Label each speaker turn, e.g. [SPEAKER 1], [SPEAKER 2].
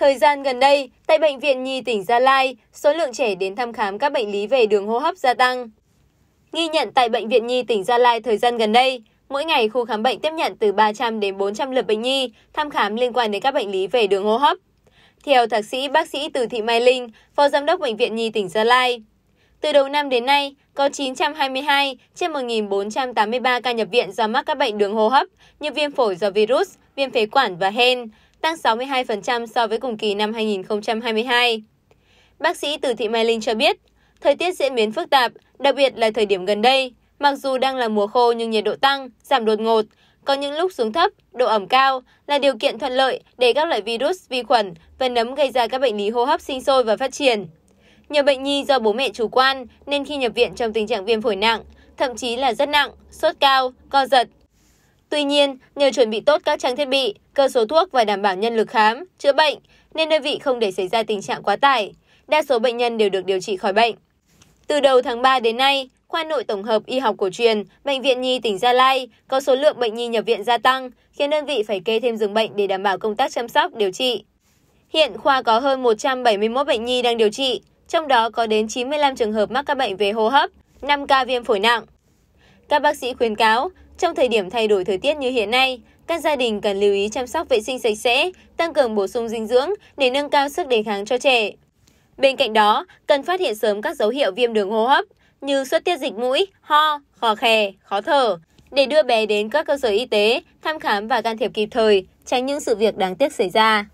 [SPEAKER 1] Thời gian gần đây, tại Bệnh viện Nhi tỉnh Gia Lai, số lượng trẻ đến thăm khám các bệnh lý về đường hô hấp gia tăng. nghi nhận tại Bệnh viện Nhi tỉnh Gia Lai thời gian gần đây, mỗi ngày khu khám bệnh tiếp nhận từ 300 đến 400 lượt bệnh nhi thăm khám liên quan đến các bệnh lý về đường hô hấp. Theo thạc sĩ bác sĩ Từ Thị Mai Linh, Phó Giám đốc Bệnh viện Nhi tỉnh Gia Lai, từ đầu năm đến nay, có 922 trên 1.483 ca nhập viện do mắc các bệnh đường hô hấp như viêm phổi do virus, viêm phế quản và hen tăng 62% so với cùng kỳ năm 2022. Bác sĩ Từ Thị Mai Linh cho biết, thời tiết diễn biến phức tạp, đặc biệt là thời điểm gần đây. Mặc dù đang là mùa khô nhưng nhiệt độ tăng, giảm đột ngột, có những lúc xuống thấp, độ ẩm cao là điều kiện thuận lợi để các loại virus, vi khuẩn và nấm gây ra các bệnh lý hô hấp sinh sôi và phát triển. Nhiều bệnh nhi do bố mẹ chủ quan nên khi nhập viện trong tình trạng viêm phổi nặng, thậm chí là rất nặng, sốt cao, co giật, Tuy nhiên, nhờ chuẩn bị tốt các trang thiết bị, cơ số thuốc và đảm bảo nhân lực khám, chữa bệnh, nên đơn vị không để xảy ra tình trạng quá tải. Đa số bệnh nhân đều được điều trị khỏi bệnh. Từ đầu tháng 3 đến nay, khoa nội tổng hợp y học cổ truyền, Bệnh viện Nhi tỉnh Gia Lai có số lượng bệnh nhi nhập viện gia tăng, khiến đơn vị phải kê thêm giường bệnh để đảm bảo công tác chăm sóc, điều trị. Hiện khoa có hơn 171 bệnh nhi đang điều trị, trong đó có đến 95 trường hợp mắc các bệnh về hô hấp, 5 ca viêm phổi nặng. Các bác sĩ khuyến cáo, trong thời điểm thay đổi thời tiết như hiện nay, các gia đình cần lưu ý chăm sóc vệ sinh sạch sẽ, tăng cường bổ sung dinh dưỡng để nâng cao sức đề kháng cho trẻ. Bên cạnh đó, cần phát hiện sớm các dấu hiệu viêm đường hô hấp như xuất tiết dịch mũi, ho, khò khè, khó thở để đưa bé đến các cơ sở y tế, thăm khám và can thiệp kịp thời, tránh những sự việc đáng tiếc xảy ra.